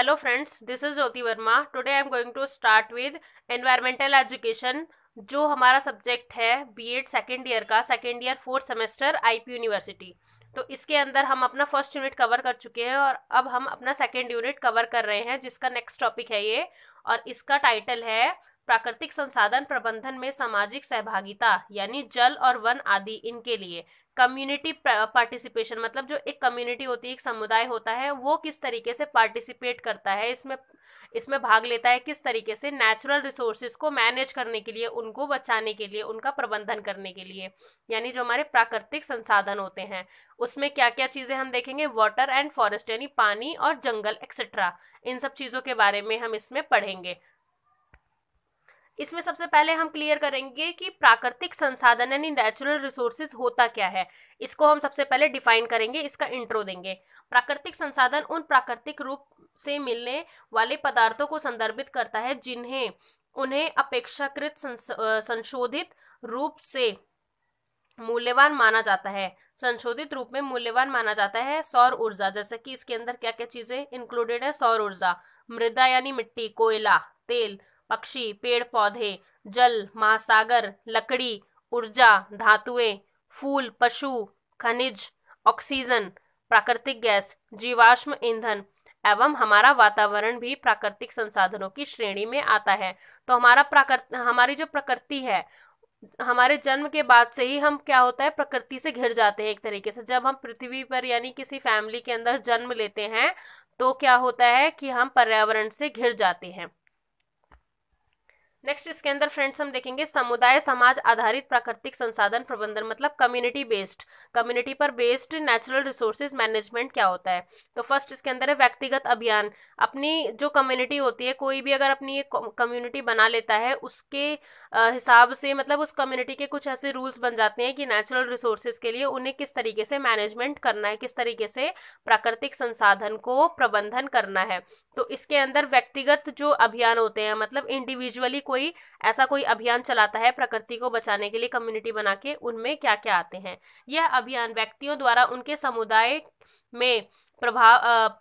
hello friends this is Jyoti Verma today I am going to start with environmental education जो हमारा subject है BEd second year का second year fourth semester IP university तो इसके अंदर हम अपना फर्स्ट यूनिट कवर कर चुके हैं और अब हम अपना सेकंड यूनिट कवर कर रहे हैं जिसका नेक्स्ट टॉपिक है ये और इसका टाइटल है प्राकृतिक संसाधन प्रबंधन में सामाजिक सहभागिता यानी जल और वन आदि इनके लिए कम्युनिटी पार्टिसिपेशन मतलब जो एक कम्युनिटी होती है एक समुदाय होता है वो किस तरीके से पार्टिसिपेट करता है इसमें इसमें भाग लेता है किस तरीके से नेचुरल रिसोर्सेज को मैनेज करने के लिए उनको बचाने के लिए उनका प्रबंधन करने के लिए यानी जो हमारे प्राकृतिक संसाधन होते हैं उसमें क्या क्या चीज़ें हम देखेंगे वाटर एंड फॉरेस्ट यानी पानी और जंगल एक्सेट्रा इन सब चीज़ों के बारे में हम इसमें पढ़ेंगे इसमें सबसे पहले हम क्लियर करेंगे कि प्राकृतिक संसाधन यानी नेचुरल रिसोर्सेज होता क्या है इसको हम सबसे पहले डिफाइन करेंगे इसका इंट्रो देंगे प्राकृतिक संसाधन उन प्राकृतिक रूप से मिलने वाले पदार्थों को संदर्भित करता है जिन्हें उन्हें अपेक्षाकृत संशोधित रूप से मूल्यवान माना जाता है संशोधित रूप में मूल्यवान माना जाता है सौर ऊर्जा जैसे कि इसके अंदर क्या क्या चीजें इंक्लूडेड है सौर ऊर्जा मृदा यानी मिट्टी कोयला तेल पक्षी पेड़ पौधे जल महासागर लकड़ी ऊर्जा धातुएं फूल पशु खनिज ऑक्सीजन प्राकृतिक गैस जीवाश्म ईंधन एवं हमारा वातावरण भी प्राकृतिक संसाधनों की श्रेणी में आता है तो हमारा प्राकृत हमारी जो प्रकृति है हमारे जन्म के बाद से ही हम क्या होता है प्रकृति से घिर जाते हैं एक तरीके से जब हम पृथ्वी पर यानी किसी फैमिली के अंदर जन्म लेते हैं तो क्या होता है कि हम पर्यावरण से घिर जाते हैं नेक्स्ट इसके अंदर फ्रेंड्स हम देखेंगे समुदाय समाज आधारित प्राकृतिक संसाधन प्रबंधन मतलब कम्युनिटी बेस्ड कम्युनिटी पर बेस्ड नेचुरल रिसोर्सेज मैनेजमेंट क्या होता है तो फर्स्ट इसके अंदर है व्यक्तिगत अभियान अपनी जो कम्युनिटी होती है कोई भी अगर अपनी कम्युनिटी बना लेता है उसके हिसाब से मतलब उस कम्युनिटी के कुछ ऐसे रूल्स बन जाते हैं कि नेचुरल रिसोर्सेज के लिए उन्हें किस तरीके से मैनेजमेंट करना है किस तरीके से प्राकृतिक संसाधन को प्रबंधन करना है तो इसके अंदर व्यक्तिगत जो अभियान होते हैं मतलब इंडिविजुअली कोई ऐसा कोई अभियान चलाता है प्रकृति को बचाने के लिए कम्युनिटी बना के उनमें क्या क्या आते हैं यह अभियान व्यक्तियों द्वारा उनके समुदाय में प्रभाव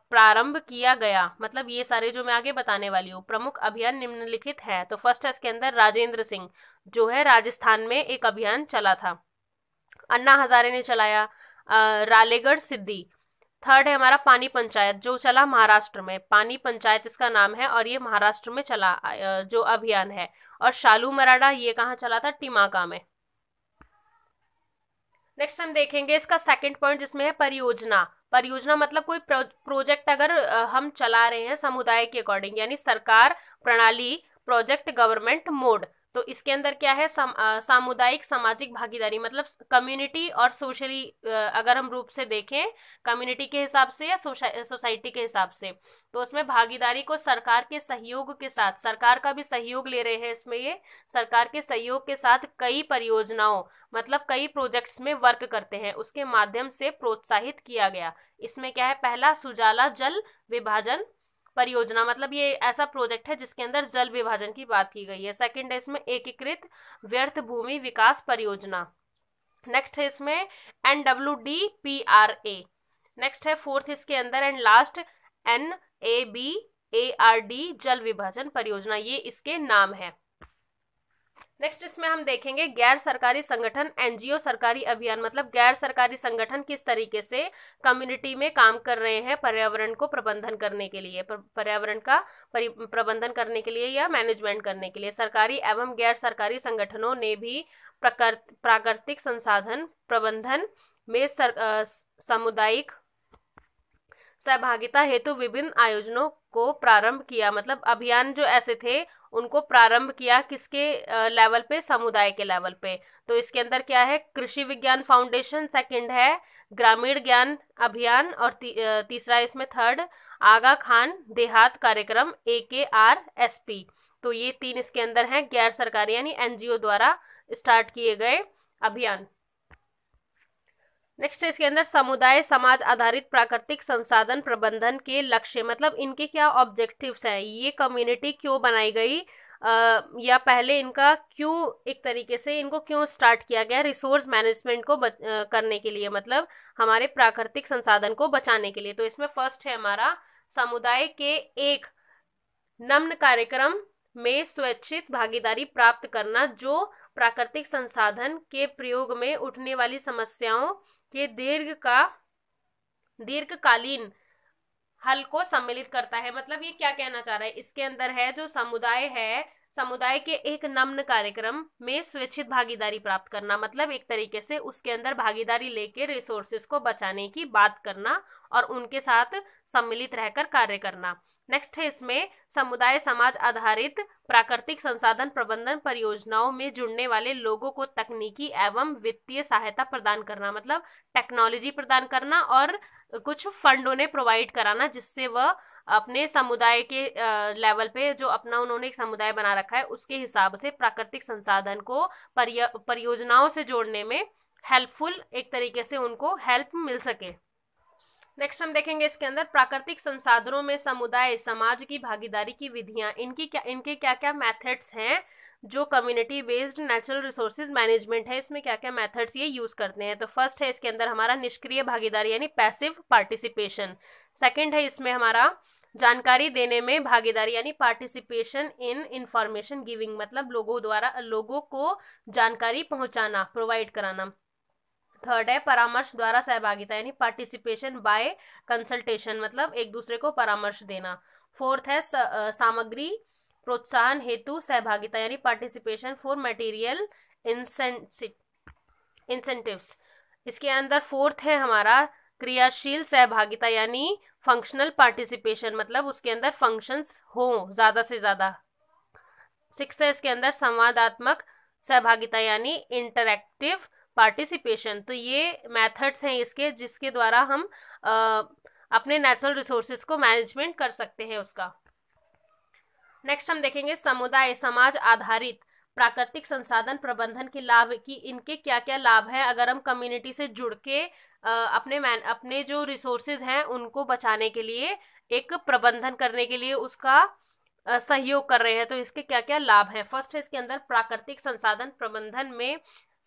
प्रारंभ किया गया मतलब ये सारे जो मैं आगे बताने वाली हूँ प्रमुख अभियान निम्नलिखित है तो फर्स्ट है इसके अंदर राजेंद्र सिंह जो है राजस्थान में एक अभियान चला था अन्ना हजारे ने चलाया रालेगढ़ सिद्धि थर्ड है हमारा पानी पंचायत जो चला महाराष्ट्र में पानी पंचायत इसका नाम है और ये महाराष्ट्र में चला जो अभियान है और शालू मराडा ये कहाँ चला था टिमाका में नेक्स्ट हम देखेंगे इसका सेकंड पॉइंट जिसमें है परियोजना परियोजना मतलब कोई प्रोजेक्ट अगर हम चला रहे हैं समुदाय के अकॉर्डिंग यानी सरकार प्रणाली प्रोजेक्ट गवर्नमेंट मोड तो इसके अंदर क्या है सम, सामुदायिक सामाजिक भागीदारी मतलब कम्युनिटी और सोशली अगर हम रूप से देखें कम्युनिटी के हिसाब से या सोसाइटी के हिसाब से तो उसमें भागीदारी को सरकार के सहयोग के साथ सरकार का भी सहयोग ले रहे हैं इसमें ये सरकार के सहयोग के साथ कई परियोजनाओं मतलब कई प्रोजेक्ट्स में वर्क करते हैं उसके माध्यम से प्रोत्साहित किया गया इसमें क्या है पहला सुजाला जल विभाजन परियोजना मतलब ये ऐसा प्रोजेक्ट है जिसके अंदर जल विभाजन की बात की गई है सेकेंड है इसमें एकीकृत व्यर्थ भूमि विकास परियोजना नेक्स्ट है इसमें NW D P R A next है फोर्थ इसके अंदर and last N A B A R D जल विभाजन परियोजना ये इसके नाम है नेक्स्ट इसमें हम देखेंगे गैर सरकारी संगठन एनजीओ सरकारी अभियान मतलब गैर सरकारी संगठन किस तरीके से कम्युनिटी में काम कर रहे हैं पर्यावरण को प्रबंधन करने के लिए पर्यावरण का प्रबंधन करने के लिए या मैनेजमेंट करने के लिए सरकारी एवं गैर सरकारी संगठनों ने भी प्राकृतिक संसाधन प्रबंधन में सर, आ, सामुदायिक सहभागिता हेतु विभिन्न आयोजनों को प्रारंभ किया मतलब अभियान जो ऐसे थे उनको प्रारंभ किया किसके लेवल पे समुदाय के लेवल पे तो इसके अंदर क्या है कृषि विज्ञान फाउंडेशन सेकंड है ग्रामीण ज्ञान अभियान और ती, तीसरा इसमें थर्ड आगा खान देहात कार्यक्रम ए के आर एस पी तो ये तीन इसके अंदर हैं गैर सरकारी यानी एनजीओ द्वारा स्टार्ट किए गए अभियान नेक्स्ट इसके अंदर समुदाय समाज आधारित प्राकृतिक संसाधन प्रबंधन के लक्ष्य मतलब इनके क्या ऑब्जेक्टिव्स हैं ये कम्युनिटी क्यों बनाई गई आ, या पहले इनका क्यों एक तरीके से इनको क्यों स्टार्ट किया गया रिसोर्स मैनेजमेंट को बच, आ, करने के लिए मतलब हमारे प्राकृतिक संसाधन को बचाने के लिए तो इसमें फर्स्ट है हमारा समुदाय के एक नम्न कार्यक्रम में स्वैच्छिक भागीदारी प्राप्त करना जो प्राकृतिक संसाधन के प्रयोग में उठने वाली समस्याओं के दीर्घ का दीर्घकालीन हल को सम्मिलित करता है मतलब ये क्या कहना चाह रहा है इसके अंदर है जो समुदाय है समुदाय के एक नम्न कार्यक्रम में स्वेच्छित भागीदारी प्राप्त करना मतलब एक तरीके से उसके अंदर भागीदारी लेके रिसोर्सेस को बचाने की बात करना और उनके साथ सम्मिलित रहकर कार्य करना नेक्स्ट है इसमें समुदाय समाज आधारित प्राकृतिक संसाधन प्रबंधन परियोजनाओं में जुड़ने वाले लोगों को तकनीकी एवं वित्तीय सहायता प्रदान करना मतलब टेक्नोलॉजी प्रदान करना और कुछ फंड उन्हें प्रोवाइड कराना जिससे वह अपने समुदाय के लेवल पे जो अपना उन्होंने एक समुदाय बना रखा है उसके हिसाब से प्राकृतिक संसाधन को परियोजनाओं से जोड़ने में हेल्पफुल एक तरीके से उनको हेल्प मिल सके नेक्स्ट हम देखेंगे इसके अंदर प्राकृतिक संसाधनों में समुदाय समाज की भागीदारी की विधियां इनकी क्या इनके क्या क्या मेथड्स हैं जो community based natural resources management है इसमें क्या क्या मेथड्स ये यूज करते हैं तो फर्स्ट है इसके अंदर हमारा निष्क्रिय भागीदारी यानी पैसिव पार्टिसिपेशन सेकेंड है इसमें हमारा जानकारी देने में भागीदारी यानी पार्टिसिपेशन इन इंफॉर्मेशन गिविंग मतलब लोगों द्वारा लोगों को जानकारी पहुंचाना प्रोवाइड कराना थर्ड है परामर्श द्वारा सहभागिता यानी पार्टिसिपेशन बाय कंसल्टेशन मतलब एक दूसरे को परामर्श देना फोर्थ है सामग्री प्रोत्साहन हेतु सहभागिता यानी पार्टिसिपेशन फॉर मटेरियल इंसेंटिव्स इसके अंदर फोर्थ है हमारा क्रियाशील सहभागिता यानी फंक्शनल पार्टिसिपेशन मतलब उसके अंदर फंक्शंस हो ज़्यादा से ज़्यादा सिक्स है इसके अंदर संवादात्मक सहभागिता यानी इंटरक्टिव पार्टिसिपेशन तो ये मेथड्स हैं इसके जिसके द्वारा हम आ, अपने नेचुरल रिसोर्सेज को मैनेजमेंट कर सकते हैं उसका नेक्स्ट हम देखेंगे समुदाय समाज आधारित प्राकृतिक संसाधन प्रबंधन के लाभ की इनके क्या क्या लाभ है अगर हम कम्युनिटी से जुड़ के अपने मैन अपने जो रिसोर्सेज हैं उनको बचाने के लिए एक प्रबंधन करने के लिए उसका सहयोग कर रहे हैं तो इसके क्या क्या लाभ हैं फर्स्ट है इसके अंदर प्राकृतिक संसाधन प्रबंधन में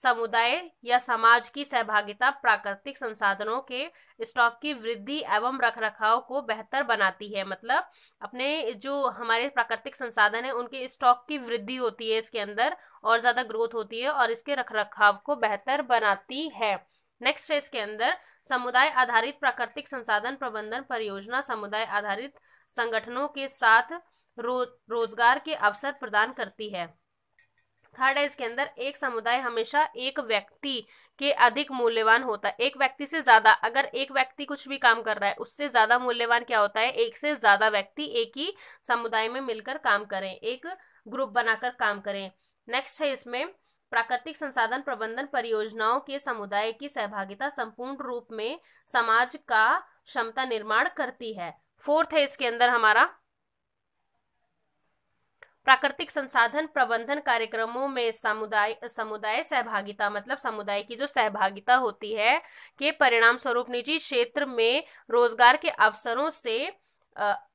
समुदाय या समाज की सहभागिता प्राकृतिक संसाधनों के स्टॉक की वृद्धि एवं रखरखाव को बेहतर बनाती है मतलब अपने जो हमारे प्राकृतिक संसाधन है उनके स्टॉक की वृद्धि होती है इसके अंदर और ज़्यादा ग्रोथ होती है और इसके रखाव को बेहतर बनाती है नेक्स्ट है इसके अंदर समुदाय आधारित प्राकृतिक संसाधन प्रबंधन परियोजना समुदाय आधारित संगठनों के साथ रो, रोजगार के अवसर प्रदान करती है थर्ड है इसके अंदर एक समुदाय हमेशा एक व्यक्ति के अधिक मूल्यवान होता है एक व्यक्ति से ज्यादा अगर एक व्यक्ति कुछ भी काम कर रहा है उससे ज्यादा मूल्यवान क्या होता है एक से ज्यादा व्यक्ति एक ही समुदाय में मिलकर काम करें एक ग्रुप बनाकर काम करें नेक्स्ट है इसमें प्राकृतिक संसाधन प्रबंधन परियोजनाओं के समुदाय की सहभागिता संपूर्ण रूप में समाज का क्षमता निर्माण करती है फोर्थ है इसके अंदर हमारा प्राकृतिक संसाधन प्रबंधन कार्यक्रमों में समुदाय समुदाय सहभागिता मतलब समुदाय की जो सहभागिता होती है के परिणाम स्वरूप निजी क्षेत्र में रोजगार के अवसरों से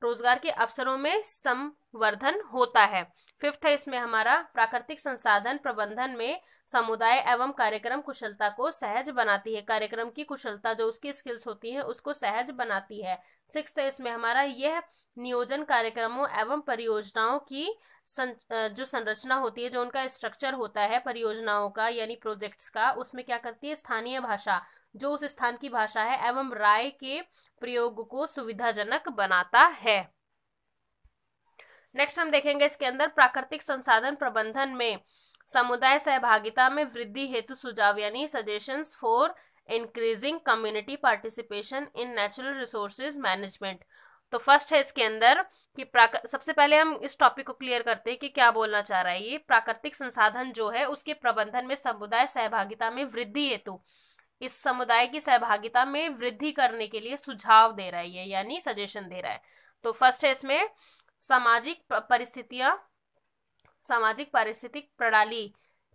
रोजगार के अवसरों में संवर्धन होता है फिफ्थ है इसमें हमारा प्राकृतिक संसाधन प्रबंधन में समुदाय एवं कार्यक्रम कुशलता को सहज बनाती है कार्यक्रम की कुशलता जो उसकी स्किल्स होती है उसको सहज बनाती है सिक्स है इसमें हमारा यह नियोजन कार्यक्रमों एवं परियोजनाओं की सं, जो संरचना होती है जो उनका स्ट्रक्चर होता है परियोजनाओं का यानी प्रोजेक्ट्स का उसमें क्या करती है स्थानीय भाषा जो उस स्थान की भाषा है एवं राय के प्रयोग को सुविधाजनक बनाता है नेक्स्ट हम देखेंगे इसके अंदर प्राकृतिक संसाधन प्रबंधन में समुदाय सहभागिता में वृद्धि हेतु सुझाव यानी suggestion for increasing community participation in natural resources management तो फर्स्ट है इसके अंदर कि सबसे पहले हम इस टॉपिक को क्लियर करते हैं कि क्या बोलना चाह रहा है ये प्राकृतिक संसाधन जो है उसके प्रबंधन में समुदाय सहभागिता में वृद्धि हेतु इस समुदाय की सहभागिता में वृद्धि करने के लिए सुझाव दे रहा है ये यानी सजेशन दे रहा है तो फर्स्ट है इसमें सामाजिक परिस्थितियां सामाजिक पारिस्थितिक प्रणाली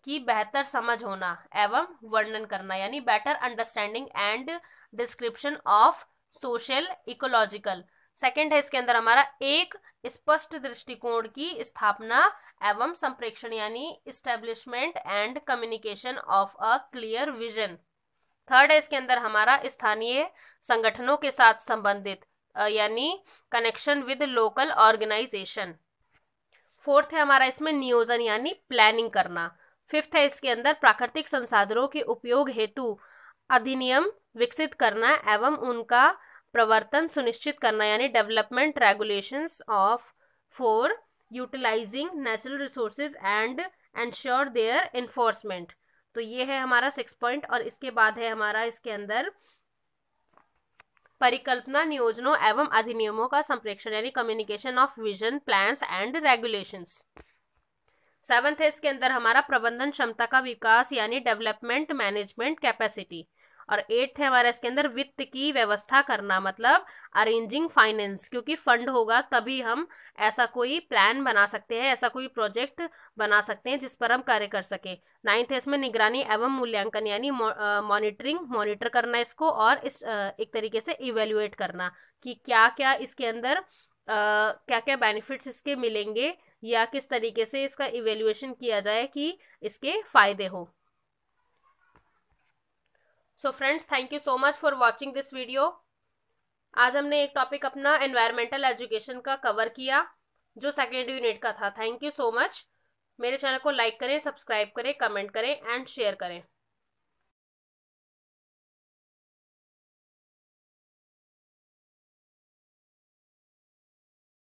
की बेहतर समझ होना एवं वर्णन करना यानी better understanding and description of social ecological second है इसके अंदर हमारा एक स्पष्ट दृष्टिकोण की स्थापना एवं संप्रेक्षण यानी establishment and communication of a clear vision third है इसके अंदर हमारा स्थानीय संगठनों के साथ संबंधित यानी connection with local organization fourth है हमारा इसमें नियोजन यानी प्लानिंग करना फिफ्थ है इसके अंदर प्राकृतिक संसाधनों के उपयोग हेतु अधिनियम विकसित करना एवं उनका प्रवर्तन सुनिश्चित करना यानी development regulations of for utilizing natural resources and ensure their enforcement तो ये है हमारा सिक्स पॉइंट और इसके बाद है हमारा इसके अंदर परिकल्पना नियोजनों एवं अधिनियमों का संप्रेक्षण यानी communication of vision plan and regulation seventh है इसके अंदर हमारा प्रबंधन क्षमता का विकास यानी डेवलपमेंट मैनेजमेंट कैपेसिटी और एट्थ है हमारा इसके अंदर वित्त की व्यवस्था करना मतलब अरेंजिंग फाइनेंस क्योंकि फंड होगा तभी हम ऐसा कोई प्लान बना सकते हैं ऐसा कोई प्रोजेक्ट बना सकते हैं जिस पर हम कार्य कर सकें नाइन्थ है इसमें निगरानी एवं मूल्यांकन यानी मॉनिटरिंग मॉनिटर करना इसको और इस एक तरीके से इवेल्युएट करना कि क्या क्या इसके अंदर आ, क्या क्या बेनिफिट्स इसके मिलेंगे या किस तरीके से इसका इवेल्युएशन किया जाए कि इसके फायदे हो so friends thank you so much for watching this video आज हमने एक टॉपिक अपना एनवायरमेंटल एजुकेशन का कवर किया जो सेकेंड यूनिट का था थैंक यू सो मच मेरे चैनल को लाइक करें सब्सक्राइब करें कमेंट करें एंड शेयर करें